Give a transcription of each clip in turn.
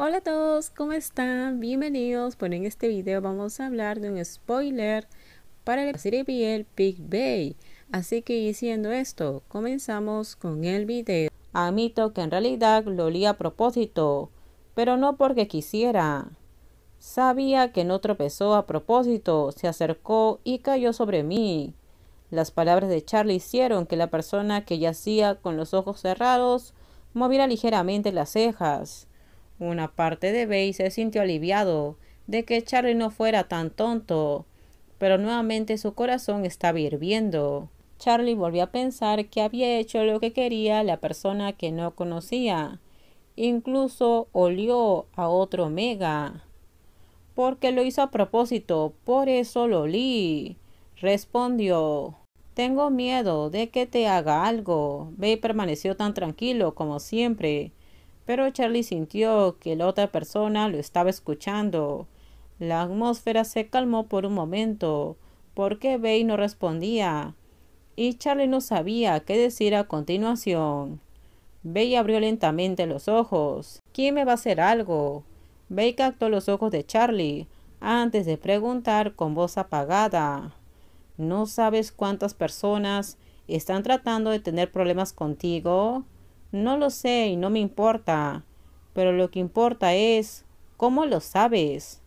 Hola a todos, ¿cómo están? Bienvenidos. por en este video vamos a hablar de un spoiler para la serie BL Big Bay. Así que diciendo esto, comenzamos con el video. Admito que en realidad lo olía a propósito, pero no porque quisiera. Sabía que no tropezó a propósito, se acercó y cayó sobre mí. Las palabras de Charlie hicieron que la persona que yacía con los ojos cerrados moviera ligeramente las cejas. Una parte de Bey se sintió aliviado de que Charlie no fuera tan tonto, pero nuevamente su corazón estaba hirviendo. Charlie volvió a pensar que había hecho lo que quería la persona que no conocía. Incluso olió a otro Omega. Porque lo hizo a propósito, por eso lo olí. Respondió. Tengo miedo de que te haga algo. Bey permaneció tan tranquilo como siempre, pero Charlie sintió que la otra persona lo estaba escuchando. La atmósfera se calmó por un momento, porque Bey no respondía, y Charlie no sabía qué decir a continuación. Bey abrió lentamente los ojos. ¿Quién me va a hacer algo? Bey captó los ojos de Charlie antes de preguntar con voz apagada. ¿No sabes cuántas personas están tratando de tener problemas contigo? No lo sé y no me importa, pero lo que importa es cómo lo sabes.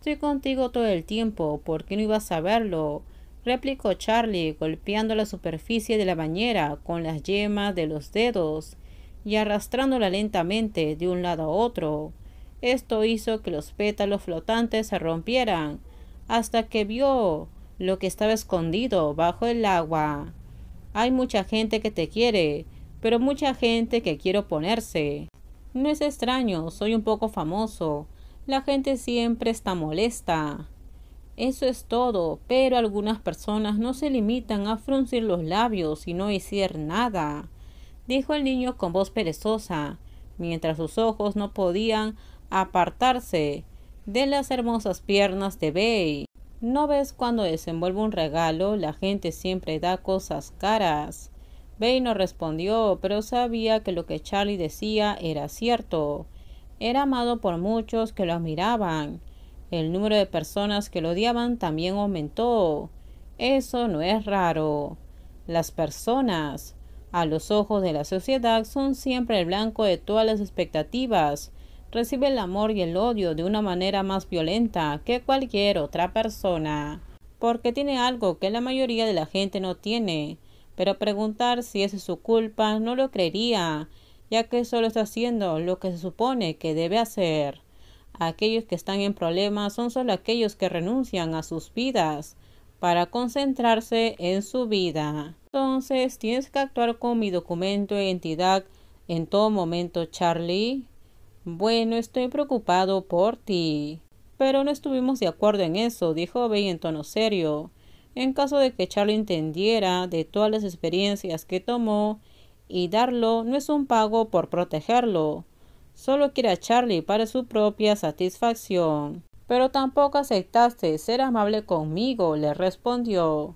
Estoy contigo todo el tiempo, ¿por qué no ibas a saberlo? replicó Charlie, golpeando la superficie de la bañera con las yemas de los dedos y arrastrándola lentamente de un lado a otro. Esto hizo que los pétalos flotantes se rompieran, hasta que vio lo que estaba escondido bajo el agua. Hay mucha gente que te quiere, pero mucha gente que quiero oponerse. No es extraño, soy un poco famoso. La gente siempre está molesta. Eso es todo, pero algunas personas no se limitan a fruncir los labios y no decir nada, dijo el niño con voz perezosa, mientras sus ojos no podían apartarse de las hermosas piernas de Bey. ¿No ves cuando desenvuelvo un regalo? La gente siempre da cosas caras. Bay no respondió, pero sabía que lo que Charlie decía era cierto. Era amado por muchos que lo admiraban. El número de personas que lo odiaban también aumentó. Eso no es raro. Las personas, a los ojos de la sociedad, son siempre el blanco de todas las expectativas. Recibe el amor y el odio de una manera más violenta que cualquier otra persona, porque tiene algo que la mayoría de la gente no tiene pero preguntar si es su culpa no lo creería, ya que solo está haciendo lo que se supone que debe hacer. Aquellos que están en problemas son solo aquellos que renuncian a sus vidas para concentrarse en su vida. Entonces tienes que actuar con mi documento de identidad en todo momento, Charlie. Bueno, estoy preocupado por ti. Pero no estuvimos de acuerdo en eso, dijo Bey en tono serio en caso de que Charlie entendiera de todas las experiencias que tomó y darlo no es un pago por protegerlo. Solo quiere a Charlie para su propia satisfacción. Pero tampoco aceptaste ser amable conmigo, le respondió.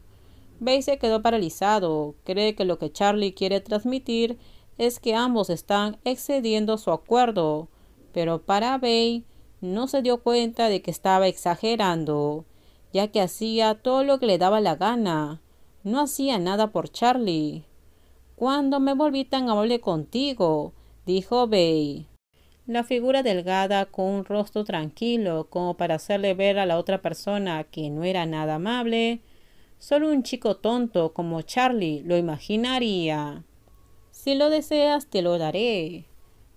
Bay se quedó paralizado. Cree que lo que Charlie quiere transmitir es que ambos están excediendo su acuerdo. Pero para Bay no se dio cuenta de que estaba exagerando ya que hacía todo lo que le daba la gana. No hacía nada por Charlie. Cuando me volví tan amable contigo? dijo Bay. La figura delgada con un rostro tranquilo, como para hacerle ver a la otra persona que no era nada amable, solo un chico tonto como Charlie lo imaginaría. Si lo deseas, te lo daré.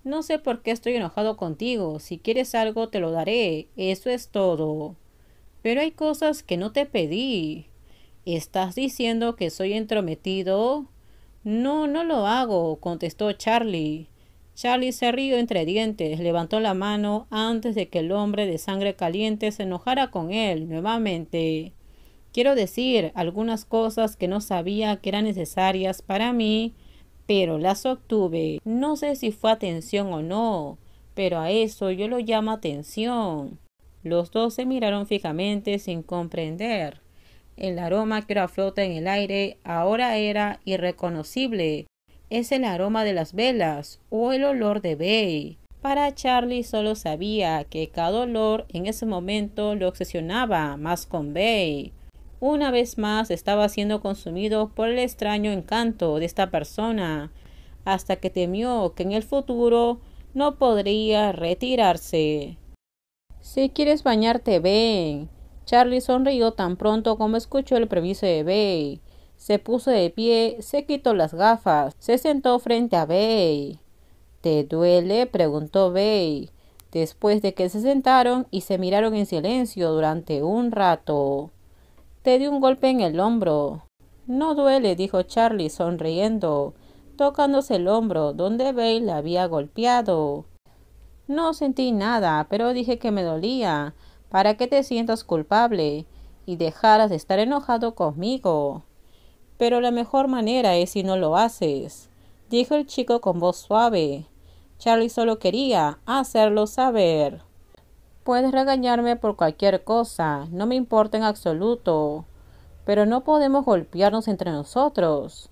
No sé por qué estoy enojado contigo. Si quieres algo, te lo daré. Eso es todo pero hay cosas que no te pedí. ¿Estás diciendo que soy entrometido? No, no lo hago, contestó Charlie. Charlie se rió entre dientes, levantó la mano antes de que el hombre de sangre caliente se enojara con él nuevamente. Quiero decir algunas cosas que no sabía que eran necesarias para mí, pero las obtuve. No sé si fue atención o no, pero a eso yo lo llamo atención. Los dos se miraron fijamente sin comprender. El aroma que ahora flota en el aire ahora era irreconocible. Es el aroma de las velas o el olor de Bay. Para Charlie solo sabía que cada olor en ese momento lo obsesionaba más con Bay. Una vez más estaba siendo consumido por el extraño encanto de esta persona, hasta que temió que en el futuro no podría retirarse. Si quieres bañarte, ven. Charlie sonrió tan pronto como escuchó el permiso de Bay. Se puso de pie, se quitó las gafas, se sentó frente a Bay. ¿Te duele? preguntó Bay, después de que se sentaron y se miraron en silencio durante un rato. Te di un golpe en el hombro. No duele, dijo Charlie sonriendo, tocándose el hombro donde Bay le había golpeado. No sentí nada, pero dije que me dolía, para que te sientas culpable y dejaras de estar enojado conmigo. Pero la mejor manera es si no lo haces, dijo el chico con voz suave. Charlie solo quería hacerlo saber. Puedes regañarme por cualquier cosa, no me importa en absoluto, pero no podemos golpearnos entre nosotros.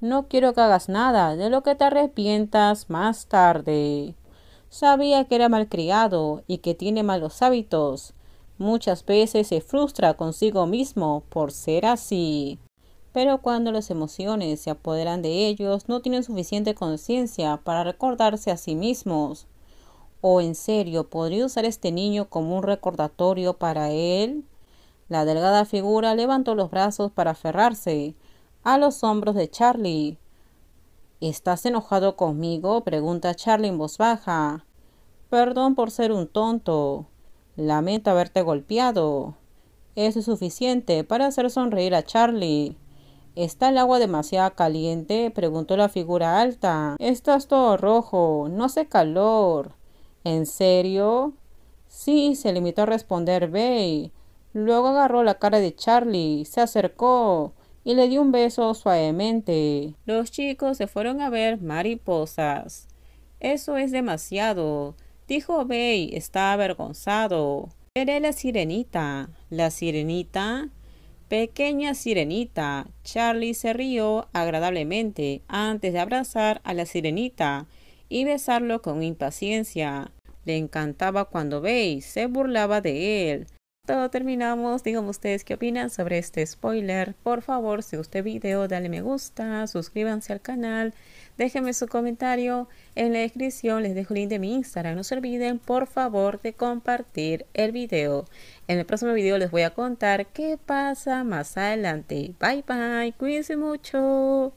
No quiero que hagas nada de lo que te arrepientas más tarde. Sabía que era malcriado y que tiene malos hábitos. Muchas veces se frustra consigo mismo por ser así. Pero cuando las emociones se apoderan de ellos, no tienen suficiente conciencia para recordarse a sí mismos. ¿O en serio podría usar este niño como un recordatorio para él? La delgada figura levantó los brazos para aferrarse a los hombros de Charlie. ¿Estás enojado conmigo? pregunta Charlie en voz baja. Perdón por ser un tonto. Lamento haberte golpeado. Eso es suficiente para hacer sonreír a Charlie. ¿Está el agua demasiado caliente? preguntó la figura alta. Estás todo rojo. No hace calor. ¿En serio? Sí, se limitó a responder Bey. Luego agarró la cara de Charlie, se acercó y le dio un beso suavemente. Los chicos se fueron a ver mariposas. Eso es demasiado, dijo Bay. está avergonzado. Veré la sirenita. La sirenita. Pequeña sirenita. Charlie se rió agradablemente antes de abrazar a la sirenita y besarlo con impaciencia. Le encantaba cuando Bay se burlaba de él, terminamos. Díganme ustedes qué opinan sobre este spoiler. Por favor, si usted video, dale me gusta, suscríbanse al canal, déjenme su comentario. En la descripción les dejo el link de mi Instagram. No se olviden, por favor, de compartir el video. En el próximo video les voy a contar qué pasa más adelante. Bye bye, cuídense mucho.